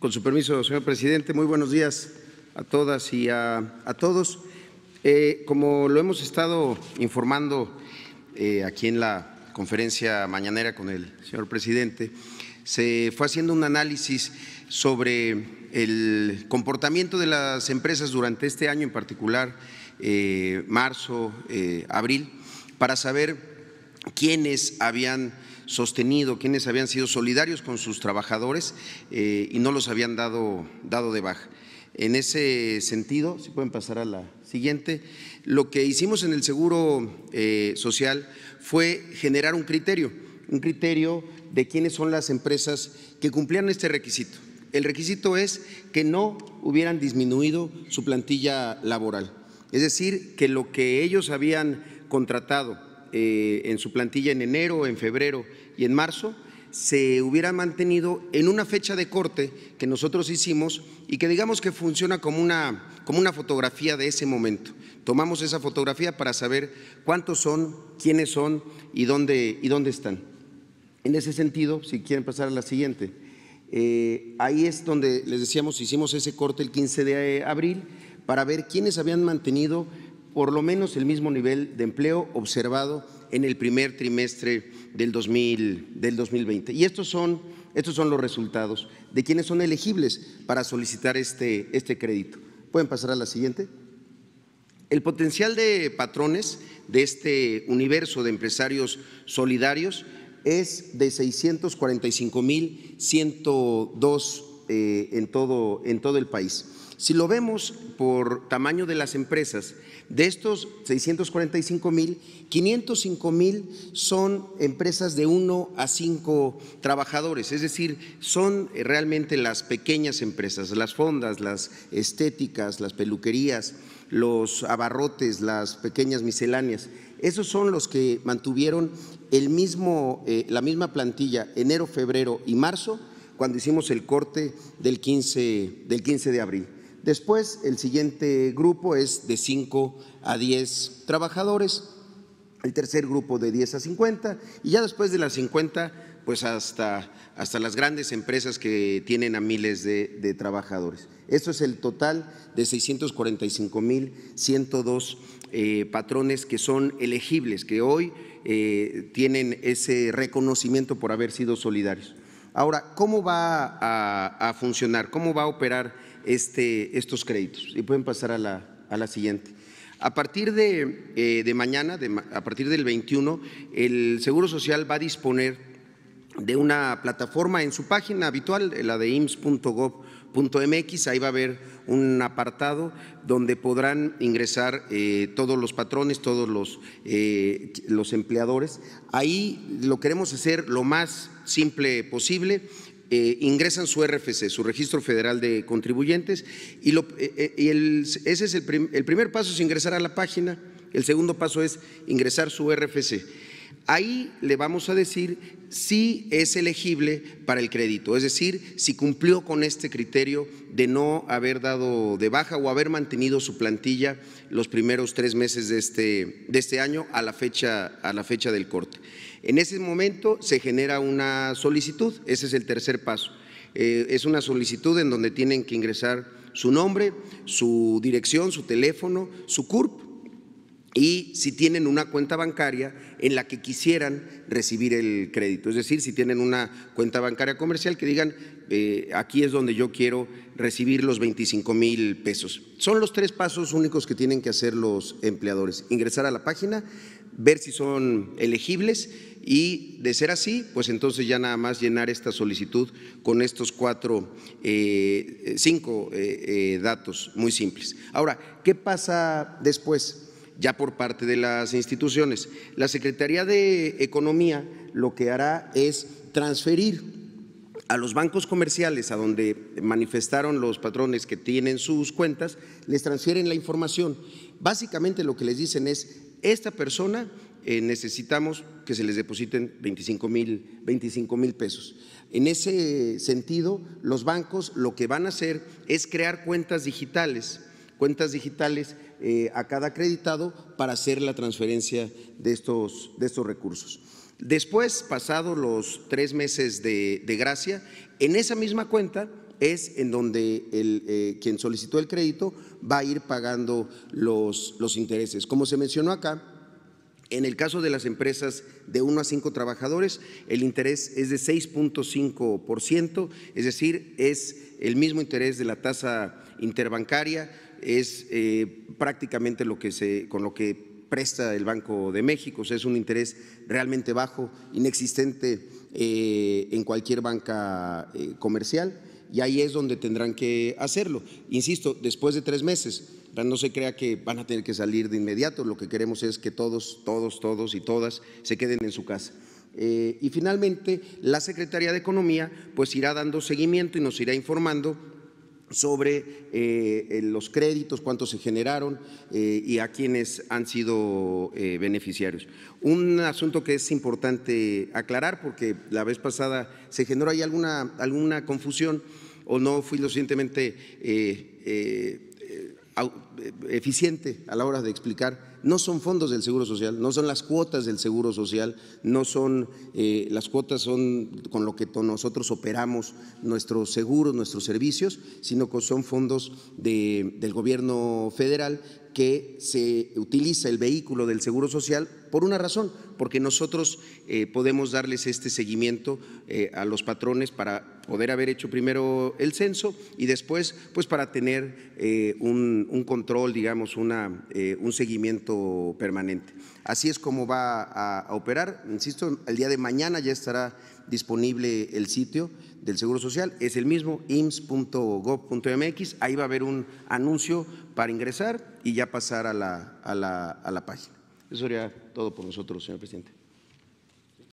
Con su permiso, señor presidente, muy buenos días a todas y a, todos. Eh, como lo hemos estado informando eh, aquí en la conferencia mañanera con el señor presidente, se fue haciendo un análisis sobre el comportamiento de las empresas durante este año, en particular eh, marzo, abril, para saber quienes habían sostenido, quienes habían sido solidarios con sus trabajadores eh, y no los habían dado, dado de baja. En ese sentido, si pueden pasar a la siguiente, lo que hicimos en el Seguro eh, Social fue generar un criterio, un criterio de quiénes son las empresas que cumplían este requisito. El requisito es que no hubieran disminuido su plantilla laboral, es decir, que lo que ellos habían contratado eh, en su plantilla en enero, en febrero y en marzo, se hubiera mantenido en una fecha de corte que nosotros hicimos y que digamos que funciona como una, como una fotografía de ese momento. Tomamos esa fotografía para saber cuántos son, quiénes son y dónde, y dónde están. En ese sentido, si quieren pasar a la siguiente, eh, ahí es donde les decíamos, hicimos ese corte el 15 de abril para ver quiénes habían mantenido por lo menos el mismo nivel de empleo observado en el primer trimestre del, 2020. Y estos son, estos son los resultados de quienes son elegibles para solicitar este, este, crédito. ¿Pueden pasar a la siguiente? El potencial de patrones de este universo de empresarios solidarios es de 645.102 eh, en todo, en todo el país. Si lo vemos por tamaño de las empresas, de estos 645 mil, 505 mil son empresas de uno a cinco trabajadores, es decir, son eh, realmente las pequeñas empresas, las fondas, las estéticas, las peluquerías, los abarrotes, las pequeñas misceláneas. Esos son los que mantuvieron el mismo, eh, la misma plantilla enero, febrero y marzo cuando hicimos el corte del del 15 de abril. Después, el siguiente grupo es de 5 a 10 trabajadores, el tercer grupo de 10 a 50 y ya después de las 50, pues hasta, hasta las grandes empresas que tienen a miles de, trabajadores. Esto es el total de 645 mil eh, patrones que son elegibles, que hoy eh, tienen ese reconocimiento por haber sido solidarios. Ahora, ¿cómo va a funcionar? ¿Cómo va a operar? este, estos créditos. Y pueden pasar a la, a la siguiente. A partir de, eh, mañana, a partir del 21, el Seguro Social va a disponer de una plataforma en su página habitual, la de ims.gov.mx, ahí va a haber un apartado donde podrán ingresar eh, todos los patrones, todos los, eh, los empleadores. Ahí lo queremos hacer lo más simple posible eh, ingresan su RFC, su Registro Federal de Contribuyentes, y, eh, eh, el, ese es el, primer paso, es ingresar a la página, el segundo paso es ingresar su RFC. Ahí le vamos a decir si es elegible para el crédito, es decir, si cumplió con este criterio de no haber dado de baja o haber mantenido su plantilla los primeros tres meses de este, este año a la fecha del corte. En ese momento se genera una solicitud, ese es el tercer paso. Eh, es una solicitud en donde tienen que ingresar su nombre, su dirección, su teléfono, su CURP y si tienen una cuenta bancaria en la que quisieran recibir el crédito. Es decir, si tienen una cuenta bancaria comercial que digan, eh, aquí es donde yo quiero recibir los 25 mil pesos. Son los tres pasos únicos que tienen que hacer los empleadores. Ingresar a la página, ver si son elegibles y de ser así, pues entonces ya nada más llenar esta solicitud con estos cuatro, eh, cinco eh, datos muy simples. Ahora, ¿qué pasa después? ya por parte de las instituciones. La Secretaría de Economía lo que hará es transferir a los bancos comerciales a donde manifestaron los patrones que tienen sus cuentas, les transfieren la información. Básicamente lo que les dicen es, esta persona eh, necesitamos que se les depositen 25 mil, 25 mil pesos. En ese sentido, los bancos lo que van a hacer es crear cuentas digitales cuentas digitales eh, a cada acreditado para hacer la transferencia de estos, de estos recursos. Después, pasados los tres meses de, gracia, en esa misma cuenta es en donde el, eh, quien solicitó el crédito va a ir pagando los, intereses. Como se mencionó acá, en el caso de las empresas de 1 a 5 trabajadores, el interés es de 6.5 es decir, es el mismo interés de la tasa interbancaria es eh, prácticamente lo que se, con lo que presta el Banco de México, es un interés realmente bajo, inexistente eh, en cualquier banca eh, comercial y ahí es donde tendrán que hacerlo. Insisto, después de tres meses, no se crea que van a tener que salir de inmediato, lo que queremos es que todos, todos, todos y todas se queden en su casa. y finalmente, la Secretaría de Economía pues irá dando seguimiento y nos irá informando sobre eh, eh, los créditos, cuántos se generaron eh, y a quienes han sido beneficiarios. Un asunto que es importante aclarar porque la vez pasada se generó ahí alguna, alguna confusión o no fui lo suficientemente eh, eficiente a la hora de explicar. No son fondos del Seguro Social, no son las cuotas del Seguro Social, no son eh, las cuotas son con lo que nosotros operamos nuestros seguros, nuestros servicios, sino que son fondos del gobierno federal que se utiliza el vehículo del Seguro Social por una razón, porque nosotros eh, podemos darles este seguimiento eh, a los patrones para poder haber hecho primero el censo y después pues para tener eh, un, control, digamos, una, un seguimiento permanente. Así es como va a operar, insisto, el día de mañana ya estará disponible el sitio del Seguro Social, es el mismo, ims.gov.mx, ahí va a haber un anuncio para ingresar y ya pasar a la, a la, a la página. Eso sería todo por nosotros, señor presidente.